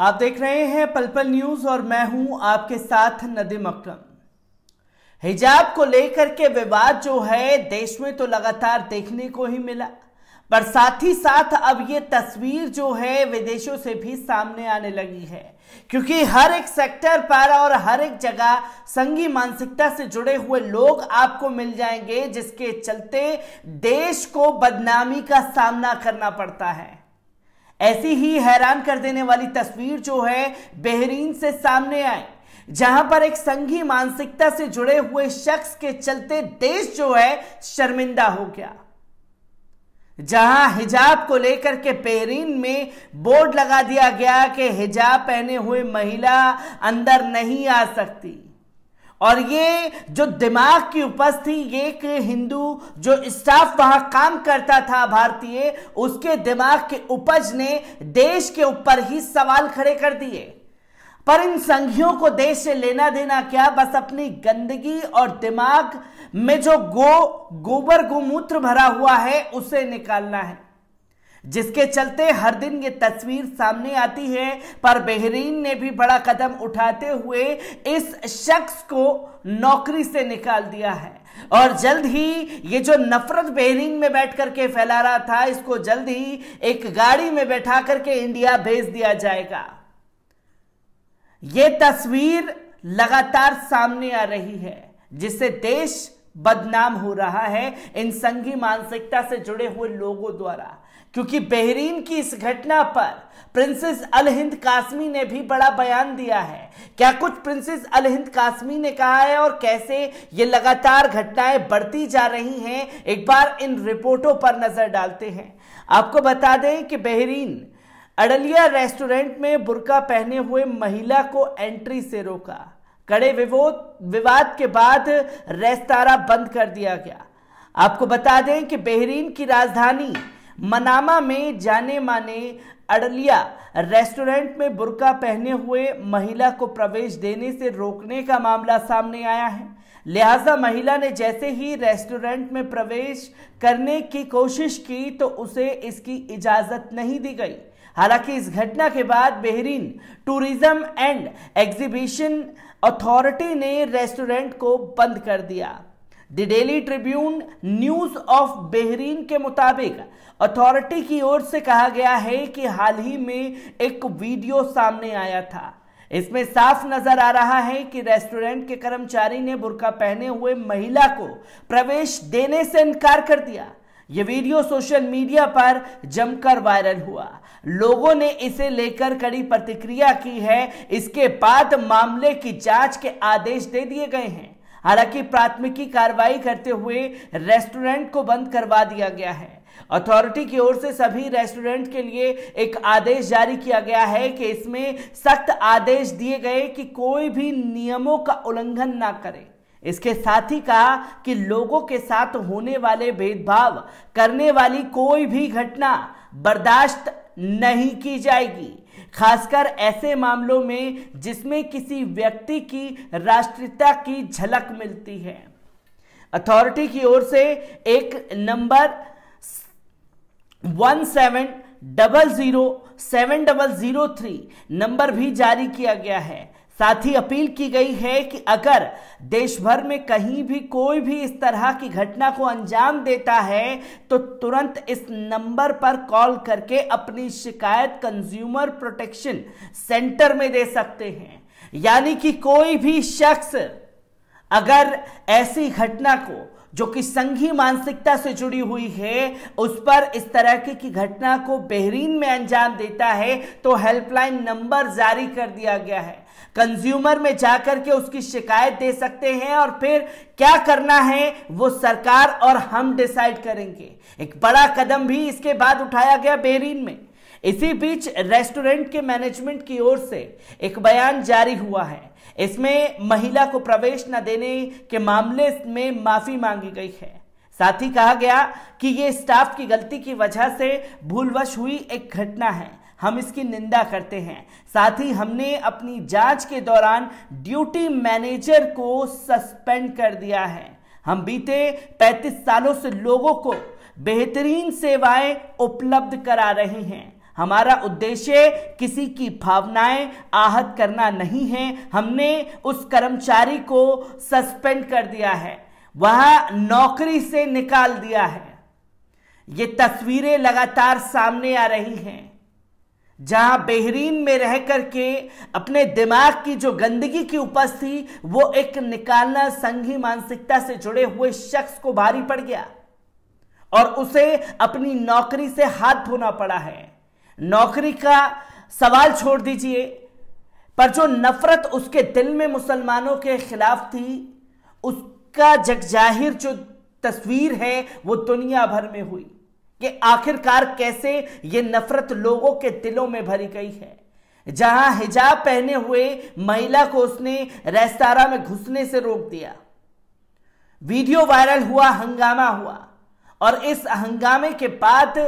आप देख रहे हैं पलपल न्यूज और मैं हूं आपके साथ नदीम अक्रम हिजाब को लेकर के विवाद जो है देश में तो लगातार देखने को ही मिला पर साथ ही साथ अब ये तस्वीर जो है विदेशों से भी सामने आने लगी है क्योंकि हर एक सेक्टर पर और हर एक जगह संगी मानसिकता से जुड़े हुए लोग आपको मिल जाएंगे जिसके चलते देश को बदनामी का सामना करना पड़ता है ऐसी ही हैरान कर देने वाली तस्वीर जो है बेहरीन से सामने आई जहां पर एक संघी मानसिकता से जुड़े हुए शख्स के चलते देश जो है शर्मिंदा हो गया जहां हिजाब को लेकर के पेरिन में बोर्ड लगा दिया गया कि हिजाब पहने हुए महिला अंदर नहीं आ सकती और ये जो दिमाग की उपज थी ये एक हिंदू जो स्टाफ वहां काम करता था भारतीय उसके दिमाग के उपज ने देश के ऊपर ही सवाल खड़े कर दिए पर इन संघियों को देश से लेना देना क्या बस अपनी गंदगी और दिमाग में जो गो गोबर गोमूत्र भरा हुआ है उसे निकालना है जिसके चलते हर दिन ये तस्वीर सामने आती है पर बेहरीन ने भी बड़ा कदम उठाते हुए इस शख्स को नौकरी से निकाल दिया है और जल्द ही ये जो नफरत बेहरीन में बैठ करके फैला रहा था इसको जल्द ही एक गाड़ी में बैठा करके इंडिया भेज दिया जाएगा ये तस्वीर लगातार सामने आ रही है जिससे देश बदनाम हो रहा है इन संघी मानसिकता से जुड़े हुए लोगों द्वारा क्योंकि बहरीन की इस घटना पर प्रिंसेस अल हिंद कासमी ने भी बड़ा बयान दिया है क्या कुछ प्रिंसेस अल हिंद कासमी ने कहा है और कैसे ये लगातार घटनाएं बढ़ती जा रही हैं एक बार इन रिपोर्टों पर नजर डालते हैं आपको बता दें कि बहरीन अडलिया रेस्टोरेंट में बुरका पहने हुए महिला को एंट्री से रोका कड़े विवोद विवाद के बाद रेस्तारा बंद कर दिया गया आपको बता दें कि बहरीन की राजधानी मनामा में जाने माने अडलिया रेस्टोरेंट में बुरका पहने हुए महिला को प्रवेश देने से रोकने का मामला सामने आया है लिहाजा महिला ने जैसे ही रेस्टोरेंट में प्रवेश करने की कोशिश की तो उसे इसकी इजाज़त नहीं दी गई हालांकि इस घटना के बाद Bahrain tourism and exhibition authority ने रेस्टोरेंट को बंद कर दिया the daily tribune news of Bahrain के मुताबिक अथॉरिटी की ओर से कहा गया है कि हाल ही में एक वीडियो सामने आया था इसमें साफ नजर आ रहा है कि रेस्टोरेंट के कर्मचारी ने बुरका पहने हुए महिला को प्रवेश देने से इनकार कर दिया ये वीडियो सोशल मीडिया पर जमकर वायरल हुआ लोगों ने इसे लेकर कड़ी प्रतिक्रिया की है इसके बाद मामले की जांच के आदेश दे दिए गए हैं हालांकि प्राथमिकी कार्रवाई करते हुए रेस्टोरेंट को बंद करवा दिया गया है अथॉरिटी की ओर से सभी रेस्टोरेंट के लिए एक आदेश जारी किया गया है कि इसमें सख्त आदेश दिए गए कि कोई भी नियमों का उल्लंघन ना करे इसके साथ ही कहा कि लोगों के साथ होने वाले भेदभाव करने वाली कोई भी घटना बर्दाश्त नहीं की जाएगी खासकर ऐसे मामलों में जिसमें किसी व्यक्ति की राष्ट्रीयता की झलक मिलती है अथॉरिटी की ओर से एक number one seven double zero seven double zero three number भी जारी किया गया है साथ ही अपील की गई है कि अगर देश भर में कहीं भी कोई भी इस तरह की घटना को अंजाम देता है तो तुरंत इस नंबर पर कॉल करके अपनी शिकायत कंज्यूमर प्रोटेक्शन सेंटर में दे सकते हैं यानी कि कोई भी शख्स अगर ऐसी घटना को जो कि संघी मानसिकता से जुड़ी हुई है उस पर इस तरह की, की घटना को बेहरीन में अंजाम देता है तो हेल्पलाइन नंबर जारी कर दिया गया है कंज्यूमर में जाकर के उसकी शिकायत दे सकते हैं और फिर क्या करना है वो सरकार और हम डिसाइड करेंगे एक बड़ा कदम भी इसके बाद उठाया गया बेहरीन में इसी बीच रेस्टोरेंट के मैनेजमेंट की ओर से एक बयान जारी हुआ है इसमें महिला को प्रवेश न देने के मामले में माफी मांगी गई है साथ ही कहा गया कि ये स्टाफ की गलती की वजह से भूलवश हुई एक घटना है हम इसकी निंदा करते हैं साथ ही हमने अपनी जांच के दौरान ड्यूटी मैनेजर को सस्पेंड कर दिया है हम बीते 35 सालों से लोगों को बेहतरीन सेवाएं उपलब्ध करा रहे हैं हमारा उद्देश्य किसी की भावनाएं आहत करना नहीं है हमने उस कर्मचारी को सस्पेंड कर दिया है वह नौकरी से निकाल दिया है ये तस्वीरें लगातार सामने आ रही हैं जहां बेहरीन में रह करके अपने दिमाग की जो गंदगी की उपज थी वो एक निकालना संघी मानसिकता से जुड़े हुए शख्स को भारी पड़ गया और उसे अपनी नौकरी से हाथ धोना पड़ा है नौकरी का सवाल छोड़ दीजिए पर जो नफरत उसके दिल में मुसलमानों के खिलाफ थी उसका जगजाहिर जो तस्वीर है वो दुनिया भर में हुई कि आखिरकार कैसे ये नफरत लोगों के दिलों में भरी गई है जहां हिजाब पहने हुए महिला को उसने रेस्तारा में घुसने से रोक दिया वीडियो वायरल हुआ हंगामा हुआ और इस हंगामे के बाद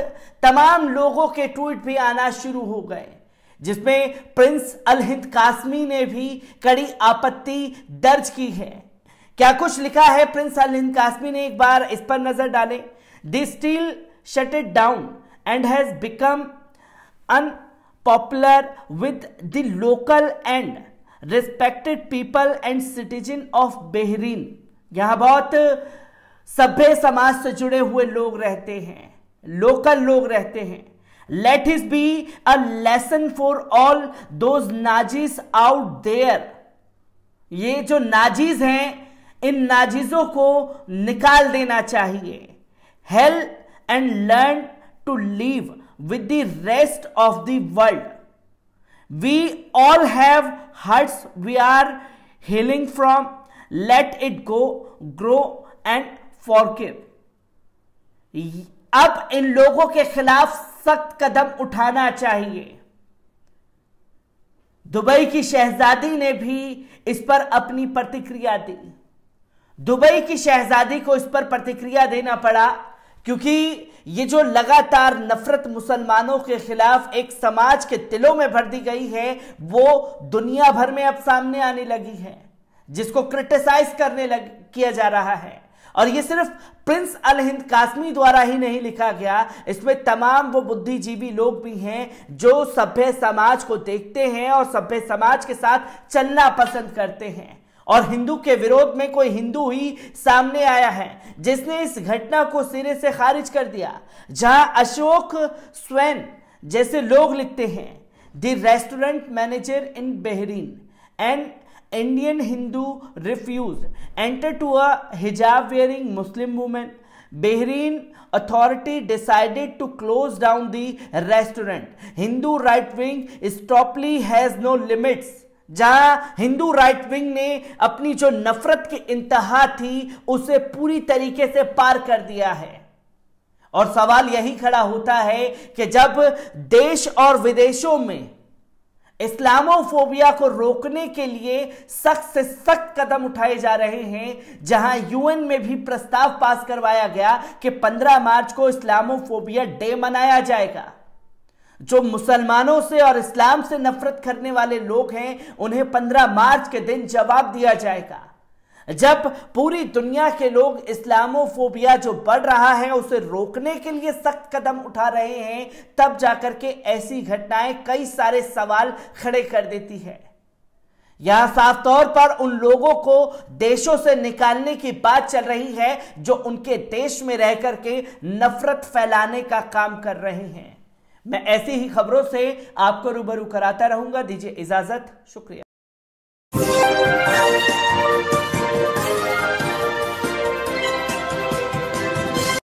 तमाम लोगों के ट्वीट भी आना शुरू हो गए जिसमें प्रिंस अल हिंद कासमी ने भी कड़ी आपत्ति दर्ज की है क्या कुछ लिखा है प्रिंस अल हिंद कासमी ने एक बार इस पर नजर डालें this still shut it down and has become unpopular with the local and respected people and citizen of Bahrain यहां बहुत सभ्य समाज से जुड़े हुए लोग रहते हैं लोकल लोग रहते हैं let is be a lesson for all those Nazis out there ये जो नाजीज हैं इन नाजीजों को निकाल देना चाहिए heal and learn to live with the rest of the world we all have hurts we are healing from let it go grow and forgive अब इन लोगों के खिलाफ सख्त कदम उठाना चाहिए दुबई की शहजादी ने भी इस पर अपनी प्रतिक्रिया दी दुबई की शहजादी को इस पर प्रतिक्रिया देना पड़ा क्योंकि ये जो लगातार नफरत मुसलमानों के खिलाफ एक समाज के तिलों में भर दी गई है वो दुनिया भर में अब सामने आने लगी है जिसको क्रिटिसाइज करने लग, किया जा रहा है और ये सिर्फ प्रिंस अल हिंद कासमी द्वारा ही नहीं लिखा गया इसमें तमाम वो बुद्धिजीवी लोग भी हैं जो सभ्य समाज को देखते हैं और सभ्य समाज के साथ चलना पसंद करते हैं और हिंदू के विरोध में कोई हिंदू ही सामने आया है जिसने इस घटना को सिरे से खारिज कर दिया जहां अशोक स्वयं जैसे लोग लिखते हैं the restaurant manager in Bahrain and Indian Hindu refuse enter to a hijab wearing Muslim women Bahrain authority decided to close down the restaurant Hindu right wing stupidly has no limits जहां हिंदू राइट विंग ने अपनी जो नफरत की इंतहा थी उसे पूरी तरीके से पार कर दिया है और सवाल यही खड़ा होता है कि जब देश और विदेशों में इस्लामोफोबिया को रोकने के लिए सख्त से सख्त कदम उठाए जा रहे हैं जहां यूएन में भी प्रस्ताव पास करवाया गया कि 15 मार्च को इस्लामोफोबिया डे मनाया जाएगा जो मुसलमानों से और इस्लाम से नफरत करने वाले लोग हैं उन्हें 15 मार्च के दिन जवाब दिया जाएगा जब पूरी दुनिया के लोग इस्लामोफोबिया जो बढ़ रहा है उसे रोकने के लिए सख्त कदम उठा रहे हैं तब जाकर के ऐसी घटनाएं कई सारे सवाल खड़े कर देती है यहां साफ तौर पर उन लोगों को देशों से निकालने की बात चल रही है जो उनके देश में रह करके नफरत फैलाने का काम कर रहे हैं मैं ऐसी ही खबरों से आपको रूबरू कराता रहूंगा दीजिए इजाजत शुक्रिया